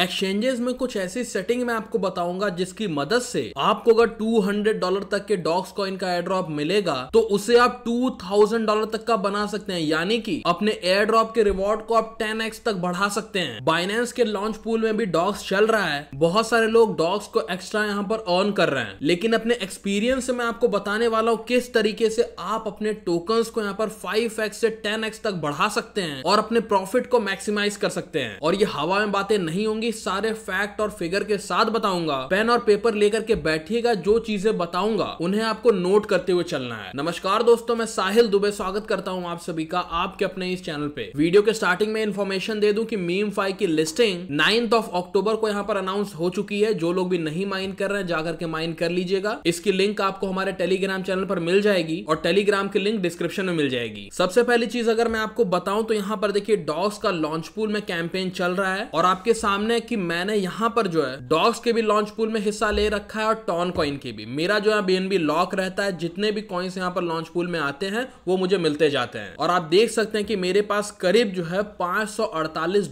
exchanges में कुछ ऐसी सेटिंग मैं आपको बताऊंगा जिसकी मदद से आपको अगर 200 डॉलर तक के डॉक्स कॉइन का एयर ड्रॉप मिलेगा तो उसे आप 2000 डॉलर तक का बना सकते हैं यानी कि अपने एयर ड्रॉप के रिवॉर्ड को आप 10x तक बढ़ा सकते हैं बाइनेंस के लॉन्च पूल में भी डॉक्स चल रहा है बहुत सारे लोग डॉक्स को एक्स्ट्रा यहाँ पर अर्न कर रहे हैं लेकिन अपने एक्सपीरियंस से मैं आपको बताने वाला हूँ किस तरीके से आप अपने टोकन को यहाँ पर फाइव से टेन तक बढ़ा सकते हैं और अपने प्रॉफिट को मैक्सिमाइज कर सकते हैं और ये हवा में बातें नहीं होंगी बाकी सारे फैक्ट और फिगर के साथ बताऊंगा पेन और पेपर लेकर के बैठिएगा जो चीजें बताऊंगा उन्हें आपको नोट करते हुए चलना है नमस्कार दोस्तों मैं साहिल दुबे स्वागत करता हूँ आप सभी का आपके अपने इस चैनल पे वीडियो के स्टार्टिंग में इन्फॉर्मेशन दे दू की मीम फाइव की लिस्टिंग नाइन्थ ऑफ अक्टूबर को यहाँ पर अनाउंस हो चुकी है जो लोग भी नहीं माइंड कर रहे हैं जाकर के माइंड कर लीजिएगा इसकी लिंक आपको हमारे टेलीग्राम चैनल पर मिल जाएगी और टेलीग्राम की लिंक डिस्क्रिप्शन में मिल जाएगी सबसे पहली चीज अगर मैं आपको बताऊं तो यहाँ पर देखिए डॉग्स का लॉन्च पूल में कैंपेन चल रहा है और आपके सामने हैं कि मैंने यहाँ पर जो है डॉग्स के भी लॉन्च पूल में हिस्सा ले रखा है और टॉन कॉइन के भी मेरा जो है बीएनबी लॉक रहता है जितने भी कॉइन्स यहाँ पर लॉन्च पूल में आते हैं वो मुझे मिलते जाते हैं और आप देख सकते हैं कि मेरे पास करीब जो है पांच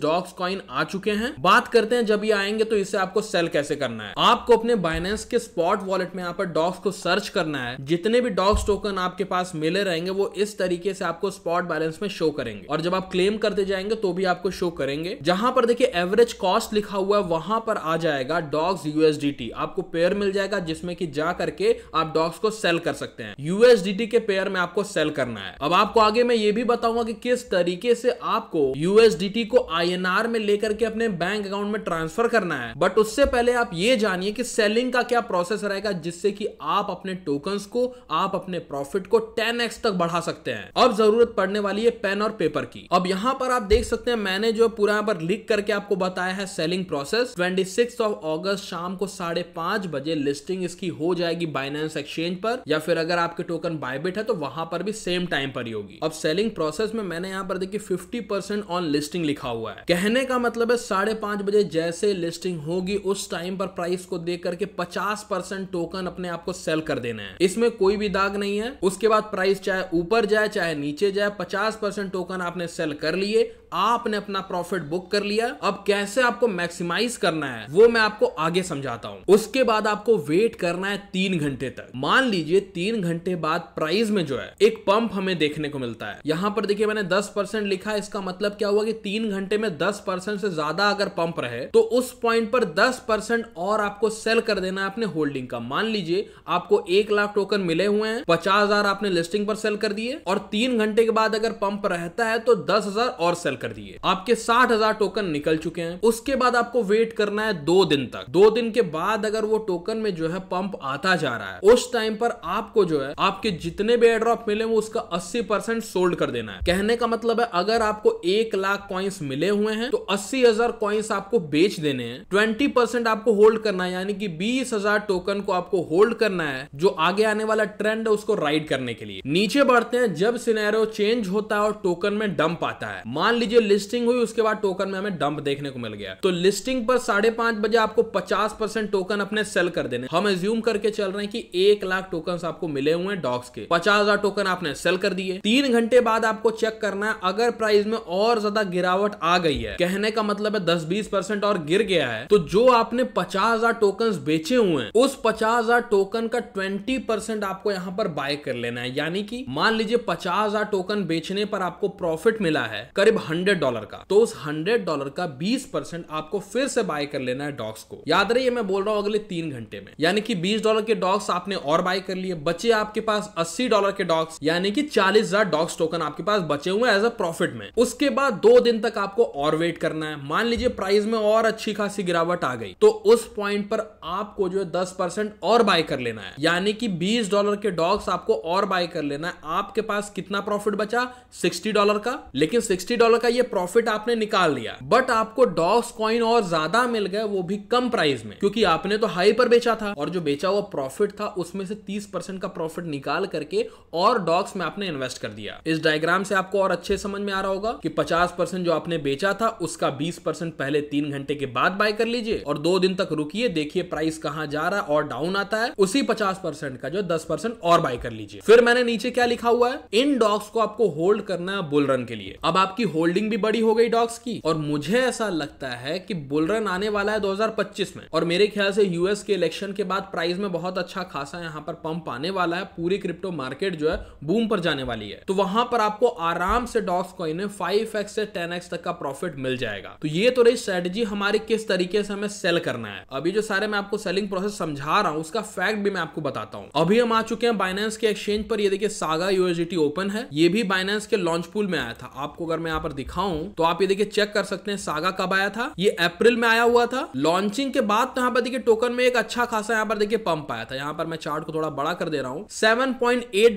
डॉग्स कॉइन आ चुके हैं बात करते हैं जब ये आएंगे तो इसे आपको सेल कैसे करना है आपको अपने बाइनेंस के स्पॉट वॉलेट में यहाँ पर डॉग्स को सर्च करना है जितने भी डॉग्स टोकन आपके पास मिले रहेंगे वो इस तरीके से आपको स्पॉट बैलेंस में शो करेंगे और जब आप क्लेम करते जाएंगे तो भी आपको शो करेंगे जहां पर देखिए एवरेज कॉस्ट कॉस्ट लिखा हुआ है वहां पर आ जाएगा डॉग्स यूएसडीटी आपको पेयर मिल जाएगा जिसमें कि जा करके आप डॉग्स को सेल कर सकते हैं यूएसडीटी के पेयर में आपको सेल करना है अब आपको आगे मैं ये भी बताऊंगा कि किस तरीके से आपको यूएसडीटी को आईएनआर में लेकर के अपने बैंक अकाउंट में ट्रांसफर करना है बट उससे पहले आप ये जानिए कि सेलिंग का क्या प्रोसेस रहेगा जिससे कि आप अपने टोकन को आप अपने प्रॉफिट को टेन तक बढ़ा सकते हैं अब जरूरत पड़ने वाली है पेन और पेपर की अब यहाँ पर आप देख सकते हैं मैंने जो पूरा यहाँ पर लिख करके आपको बताया है सेलिंग प्रोसेस 26 ऑफ अगस्त शाम को साढ़े पांच बजे लिस्टिंग इसकी हो जाएगी बाइनेंस एक्सचेंज पर या फिर अगर आपके टोकन बायबिट है तो वहां पर भी सेम टाइम पर ही होगी अब सेलिंग प्रोसेस में मैंने यहाँ पर देखिए फिफ्टी परसेंट ऑन लिस्टिंग लिखा हुआ है कहने का मतलब है साढ़े पांच बजे जैसे लिस्टिंग होगी उस टाइम पर प्राइस को देख करके पचास परसेंट टोकन अपने आप को सेल कर देना है इसमें कोई भी दाग नहीं है उसके बाद प्राइस चाहे ऊपर जाए चाहे नीचे जाए पचास परसेंट टोकन आपने सेल कर लिए आपने अपना प्रॉफिट बुक कर लिया अब कैसे आपको मैक्सिमाइज करना है वो मैं आपको आगे समझाता हूँ उसके बाद आपको वेट करना है तीन घंटे तक मान लीजिए तीन घंटे बाद प्राइस में जो है एक पंप हमें देखने को मिलता है यहाँ पर देखिए मैंने दस परसेंट लिखा है इसका मतलब क्या हुआ कि तीन घंटे में दस परसेंट से ज्यादा अगर पंप रहे तो उस पॉइंट पर दस परसेंट और आपको सेल कर देना है अपने होल्डिंग का मान लीजिए आपको एक लाख टोकन मिले हुए हैं पचास हजार आपने लिस्टिंग पर सेल कर दिए और तीन घंटे के बाद अगर पंप रहता है तो दस हजार और सेल कर दिए आपके साठ हजार टोकन निकल चुके हैं उसके बाद आपको वेट करना है दो दिन तक दो दिन के बाद अगर वो टोकन में जो है पंप आता जा रहा है उस टाइम पर आपको जो है आपके जितने भी एड्रॉप मिले वो उसका अस्सी परसेंट सोल्ड कर देना है कहने का मतलब है अगर आपको एक लाख कॉइन्स मिले हुए हैं तो अस्सी हजार कॉइन्स आपको बेच देने हैं ट्वेंटी परसेंट आपको होल्ड करना है यानी कि बीस हजार टोकन को आपको होल्ड करना है जो आगे आने वाला ट्रेंड है उसको राइड करने के लिए नीचे बढ़ते हैं जब सिनेरियो चेंज होता है और टोकन में डंप आता है मान लीजिए लीजिए लिस्टिंग हुई उसके बाद टोकन में हमें डंप देखने को मिल गया तो लिस्टिंग पर साढ़े पांच बजे आपको पचास परसेंट टोकन अपने सेल कर देने हम एज्यूम करके चल रहे हैं कि एक लाख टोकन आपको मिले हुए हैं डॉग्स के पचास हजार टोकन आपने सेल कर दिए तीन घंटे बाद आपको चेक करना है अगर प्राइस में और ज्यादा गिरावट आ गई है कहने का मतलब है दस बीस परसेंट और गिर गया है तो जो आपने पचास हजार टोकन बेचे हुए हैं उस पचास हजार टोकन का ट्वेंटी परसेंट आपको यहाँ पर बाय कर लेना है यानी कि मान लीजिए पचास हजार टोकन बेचने पर आपको प्रॉफिट मिला है करीब हंड्रेड हंड्रेड डॉलर का तो उस हंड्रेड डॉलर का बीस परसेंट आपको फिर से बाय कर लेना है डॉग्स को याद रही मैं बोल रहा हूँ अगले तीन घंटे में यानी कि बीस डॉलर के डॉग्स आपने और बाय कर लिए बचे आपके पास अस्सी डॉलर के डॉग्स यानी कि चालीस हजार डॉग्स टोकन आपके पास बचे हुए एज अ प्रॉफिट में उसके बाद दो दिन तक आपको और वेट करना है मान लीजिए प्राइस में और अच्छी खासी गिरावट आ गई तो उस पॉइंट पर आपको जो है दस परसेंट और बाय कर लेना है यानी कि बीस डॉलर के डॉग्स आपको और बाय कर लेना है आपके पास कितना प्रॉफिट बचा सिक्सटी डॉलर का लेकिन सिक्सटी डॉलर का का ये प्रॉफिट आपने निकाल लिया बट आपको डॉक्स कॉइन और ज्यादा मिल गए वो भी कम प्राइस में क्योंकि आपने तो हाई पर बेचा था और जो बेचा हुआ प्रॉफिट था उसमें से तीस परसेंट का प्रॉफिट निकाल करके और डॉक्स में आपने इन्वेस्ट कर दिया इस डायग्राम से आपको और अच्छे समझ में आ रहा होगा कि पचास जो आपने बेचा था उसका बीस पहले तीन घंटे के बाद बाय कर लीजिए और दो दिन तक रुकिए देखिए प्राइस कहाँ जा रहा है और डाउन आता है उसी पचास परसेंट का जो दस परसेंट और बाय कर लीजिए फिर मैंने नीचे क्या लिखा हुआ है इन डॉक्स को आपको होल्ड करना है बुल रन के लिए अब आपकी होल्डिंग होल्डिंग भी बड़ी हो गई डॉग्स की और मुझे ऐसा लगता है कि बुलरन आने वाला है 2025 में और मेरे ख्याल से यूएस के इलेक्शन के बाद प्राइस में बहुत अच्छा खासा यहाँ पर पंप आने वाला है पूरी क्रिप्टो मार्केट जो है बूम पर जाने वाली है तो वहां पर आपको आराम से डॉक्स कॉइन में फाइव से टेन तक का प्रॉफिट मिल जाएगा तो ये तो रही स्ट्रेटेजी हमारी किस तरीके से हमें सेल करना है अभी जो सारे मैं आपको सेलिंग प्रोसेस समझा रहा हूँ उसका फैक्ट भी मैं आपको बताता हूँ अभी हम आ चुके हैं बाइनेंस के एक्सचेंज पर ये देखिए सागा यूएसडीटी ओपन है ये भी बाइनेंस के लॉन्च पूल में आया था आपको अगर मैं यहाँ पर दिखाऊं तो आप ये देखिए चेक कर सकते हैं सागा कब आया था ये अप्रैल में आया हुआ था लॉन्चिंग के बाद तो यहाँ पर देखिए टोकन में एक अच्छा खासा यहाँ पर देखिए पंप आया था यहाँ पर मैं चार्ट को थोड़ा बड़ा कर दे रहा हूँ सेवन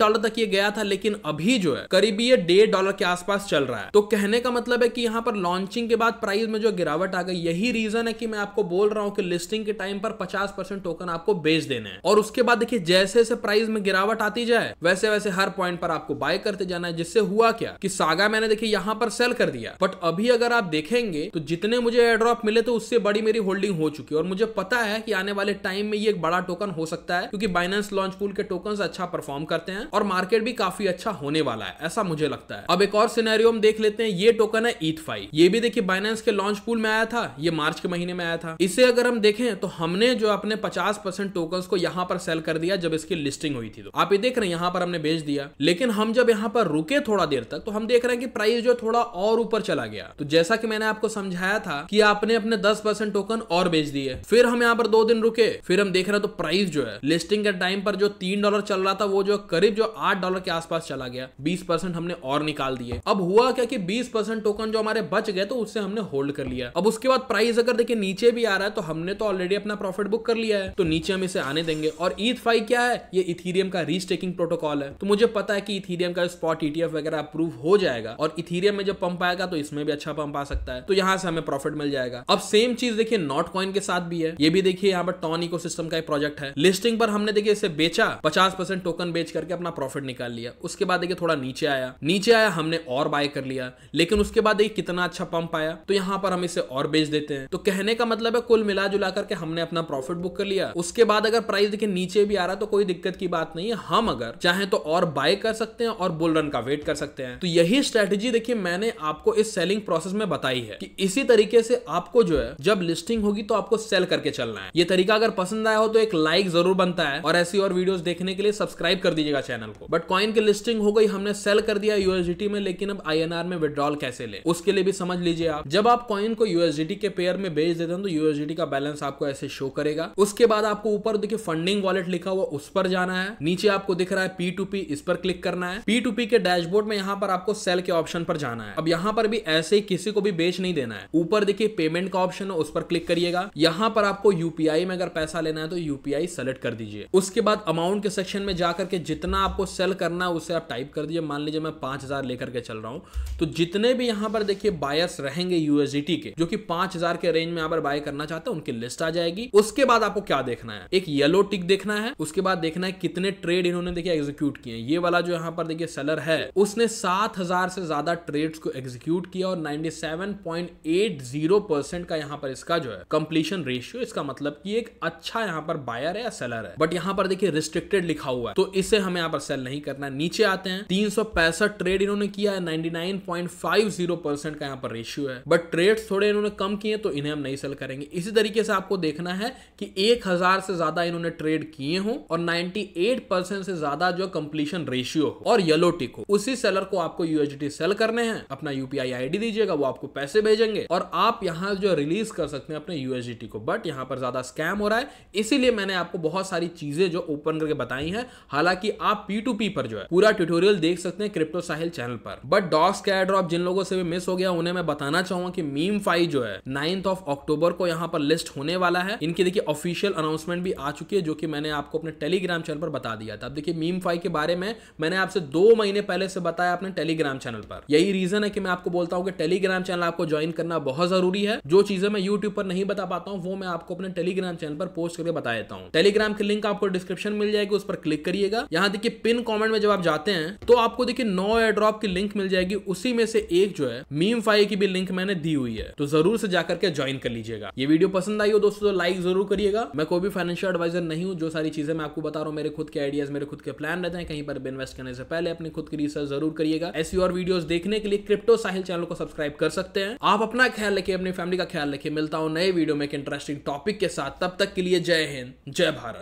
डॉलर तक ये गया था लेकिन अभी जो है करीब ये डेढ़ डॉलर के आसपास चल रहा है तो कहने का मतलब है कि यहाँ पर लॉन्चिंग के बाद प्राइस में जो गिरावट आ गई यही रीजन है कि मैं आपको बोल रहा हूँ कि लिस्टिंग के टाइम पर पचास टोकन आपको बेच देने हैं और उसके बाद देखिए जैसे जैसे प्राइस में गिरावट आती जाए वैसे वैसे हर पॉइंट पर आपको बाय करते जाना है जिससे हुआ क्या कि सागा मैंने देखिए यहाँ पर सेल कर दिया बट अभी अगर आप देखेंगे तो जितने मुझे एयर मिले तो उससे बड़ी मेरी होल्डिंग हो चुकी है और मुझे पता है कि आने वाले टाइम में ये एक बड़ा टोकन हो सकता है क्योंकि बाइनेंस लॉन्च पूल के टोकन अच्छा परफॉर्म करते हैं और मार्केट भी काफी अच्छा होने वाला है ऐसा मुझे लगता है अब एक और सिनेरियो हम देख लेते हैं ये टोकन है ईथ फाइव ये भी देखिए बाइनेंस के लॉन्च पूल में आया था ये मार्च के महीने में आया था इसे अगर हम देखें तो हमने जो अपने पचास परसेंट टोकन को यहाँ पर सेल कर दिया जब इसकी लिस्टिंग हुई थी तो आप ये देख रहे हैं यहाँ पर हमने बेच दिया लेकिन हम जब यहाँ पर रुके थोड़ा देर तक तो हम देख रहे हैं कि प्राइस जो थोड़ा और ऊपर चला गया तो जैसा कि मैंने आपको समझाया था कि आपने अपने 10 परसेंट टोकन और बेच दिए फिर हम यहाँ पर दो दिन रुके फिर हम देख रहे हैं तो प्राइस जो है लिस्टिंग के टाइम पर जो तीन डॉलर चल रहा था वो जो करीब जो आठ डॉलर के आसपास चला गया बीस हमने और निकाल दिए अब हुआ क्या की बीस टोकन जो हमारे बच गए तो उससे हमने होल्ड कर लिया अब उसके बाद प्राइस अगर देखिए नीचे भी आ रहा है तो हमने तो ऑलरेडी अपना प्रॉफिट बुक कर लिया है तो नीचे हम इसे आने देंगे और ईथ e फाइव क्या है ये इथीरियम का रीस्टेकिंग प्रोटोकॉल है तो मुझे पता है कि इथीरियम का स्पॉट ईटीएफ e वगैरह अप्रूव हो जाएगा और इथीरियम में जब पंप आएगा तो इसमें भी अच्छा पंप आ सकता है तो यहाँ से हमें प्रॉफिट मिल जाएगा अब सेम चीज देखिए नॉट कॉइन के साथ भी है ये भी देखिए यहाँ पर टॉन इको का एक प्रोजेक्ट है लिस्टिंग पर हमने देखिए इसे बेचा पचास टोकन बेच करके अपना प्रॉफिट निकाल लिया उसके बाद देखिए थोड़ा नीचे आया नीचे आया हमने और बाय कर लिया लेकिन उसके बाद देखिए कितना अच्छा पंप आया तो यहाँ पर हम इसे और बेच देते हैं तो कहने का मतलब है कुल मिला जुला करके हमने अपना प्रॉफिट बुक कर लिया उसके बाद अगर प्राइस देखिए नीचे भी आ रहा तो कोई दिक्कत की बात नहीं है हम अगर चाहे तो और बाय कर सकते हैं और बुल रन का वेट कर सकते हैं तो यही स्ट्रेटेजी देखिए मैंने आपको इस सेलिंग प्रोसेस में बताई है कि इसी तरीके से आपको जो है जब लिस्टिंग होगी तो आपको सेल करके चलना है ये तरीका अगर पसंद आया हो तो एक लाइक जरूर बनता है और ऐसी और वीडियोस देखने के लिए सब्सक्राइब कर दीजिएगा चैनल को बट कॉइन की लिस्टिंग हो गई हमने सेल कर दिया यूएसडीटी में लेकिन अब आई में विड्रॉल कैसे ले उसके लिए भी समझ लीजिए आप जब आप कॉइन को यूएसडीटी के पेयर में बेच देते हैं तो यूएसडीटी का बैलेंस आपको ऐसे शो करेगा उसके बाद आपको ऊपर देखिए फंडिंग वॉलेट लिखा हुआ उस पर जाना है नीचे आपको दिख रहा है पी इस पर क्लिक करना है पी के डैशबोर्ड में यहाँ पर आपको सेल के ऑप्शन पर जाना है अब यहाँ पर भी ऐसे ही किसी को भी बेच नहीं देना है ऊपर देखिए पेमेंट का ऑप्शन है उस पर क्लिक करिएगा यहाँ पर आपको यूपीआई में अगर पैसा लेना है तो यूपीआई सेलेक्ट कर दीजिए उसके बाद अमाउंट के सेक्शन में जाकर के जितना आपको सेल करना है उसे आप टाइप कर दीजिए मान लीजिए मैं पांच लेकर के चल रहा हूँ तो जितने भी यहाँ पर देखिए बायर्स रहेंगे यूएसडीटी के जो कि पांच के रेंज में यहाँ पर बाय करना चाहते हैं उनकी लिस्ट आ जाएगी उसके बाद आपको क्या देखना है एक येलो टिक देखना है उसके बाद देखना है कितने ट्रेड इन्होंने देखिए एग्जीक्यूट किए ये वाला जो यहाँ पर देखिए सेलर है उसने सात हजार से ज्यादा ट्रेड्स को एग्जीक्यूट किया और 97.80 परसेंट का यहाँ पर इसका जो है कंप्लीशन रेशियो इसका मतलब कि एक अच्छा यहाँ पर बायर है या सेलर है बट यहाँ पर देखिए रिस्ट्रिक्टेड लिखा हुआ है तो इसे हमें यहाँ पर सेल नहीं करना है नीचे आते हैं तीन ट्रेड इन्होंने किया है नाइनटी परसेंट का यहाँ पर रेशियो है बट ट्रेड थोड़े इन्होंने कम किए तो इन्हें हम नहीं सेल करेंगे इसी तरीके से आपको देखना है कि एक से ज्यादा इन्होंने ट्रेड किए हों और नाइनटी से ज्यादा जो कंप्लीशन रेशियो और येलो टिक हो उसी सेलर को आपको यूएचडी सेल करने हैं अपना अपना यूपीआई आईडी दीजिएगा वो आपको पैसे भेजेंगे और आप यहाँ जो रिलीज कर सकते हैं अपने यूएसडीटी को बट यहाँ पर ज्यादा स्कैम हो रहा है इसीलिए मैंने आपको बहुत सारी चीजें जो ओपन करके बताई हैं हालांकि आप पी टू पी पर जो है पूरा ट्यूटोरियल देख सकते हैं क्रिप्टो साहिल चैनल पर बट डॉक्स का ड्रॉप जिन लोगों से भी मिस हो गया उन्हें मैं बताना चाहूंगा कि मीम फाइव जो है नाइन्थ ऑफ अक्टूबर को यहाँ पर लिस्ट होने वाला है इनकी देखिए ऑफिशियल अनाउंसमेंट भी आ चुकी है जो कि मैंने आपको अपने टेलीग्राम चैनल पर बता दिया था अब देखिए मीम फाइव के बारे में मैंने आपसे दो महीने पहले से बताया अपने टेलीग्राम चैनल पर यही रीजन है कि मैं आपको बोलता हूँ कि टेलीग्राम चैनल आपको ज्वाइन करना बहुत जरूरी है जो चीजें मैं यूट्यूब पर नहीं बता पाता हूँ वो मैं आपको अपने टेलीग्राम चैनल पर पोस्ट करके बता देता हूँ टेलीग्राम के लिंक आपको डिस्क्रिप्शन मिल जाएगी उस पर क्लिक करिएगा यहाँ देखिए पिन कॉमेंट में जब आप जाते हैं तो आपको देखिए नो एयर ड्रॉप की लिंक मिल जाएगी उसी में से एक जो है मीम फाई की भी लिंक मैंने दी हुई है तो जरूर से जाकर के ज्वाइन कर लीजिएगा ये वीडियो पसंद आई हो दोस्तों तो लाइक जरूर करिएगा मैं कोई भी फाइनेंशियल एडवाइजर नहीं हूँ जो सारी चीजें मैं आपको बता रहा हूँ मेरे खुद के आइडियाज मेरे खुद के प्लान रहते हैं कहीं पर इन्वेस्ट करने से पहले अपनी खुद की रिसर्च जरूर करिएगा ऐसी और वीडियोस देखने के लिए क्रिप्टो क्रिप्टो साहिल चैनल को सब्सक्राइब कर सकते हैं आप अपना ख्याल रखिए अपनी फैमिली का ख्याल रखिए मिलता हूं नए वीडियो में एक इंटरेस्टिंग टॉपिक के साथ तब तक के लिए जय हिंद जय भारत